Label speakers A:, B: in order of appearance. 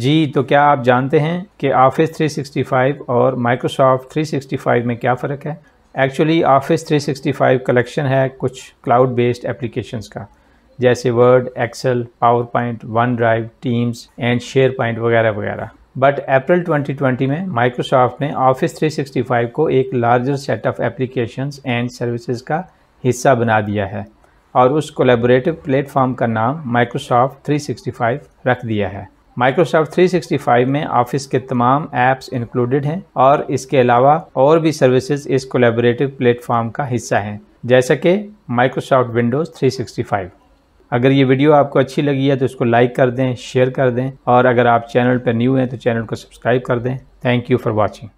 A: जी तो क्या आप जानते हैं कि ऑफिस 365 और माइक्रोसॉफ्ट 365 में क्या फ़र्क है एक्चुअली ऑफिस 365 कलेक्शन है कुछ क्लाउड बेस्ड एप्लीकेशंस का जैसे Word Excel PowerPoint OneDrive Teams and SharePoint वगैरह वगैरह बट अप्रैल 2020 में माइक्रोसॉफ्ट ने ऑफिस 365 को एक larger set of applications and services का हिस्सा बना दिया है और उस कोलेबोरेटिव प्लेटफॉर्म का नाम माइक्रोसॉफ्ट 365 रख दिया है माइक्रोसॉफ्ट 365 में ऑफिस के तमाम ऐप्स इंक्लूडेड हैं और इसके अलावा और भी सर्विसेज इस कोलेबोरेटिव प्लेटफॉर्म का हिस्सा हैं जैसा कि माइक्रोसॉफ्ट विंडोज़ 365 अगर ये वीडियो आपको अच्छी लगी है तो इसको लाइक कर दें शेयर कर दें और अगर आप चैनल पर न्यू हैं तो चैनल को सब्सक्राइब कर दें थैंक यू फॉर वॉचिंग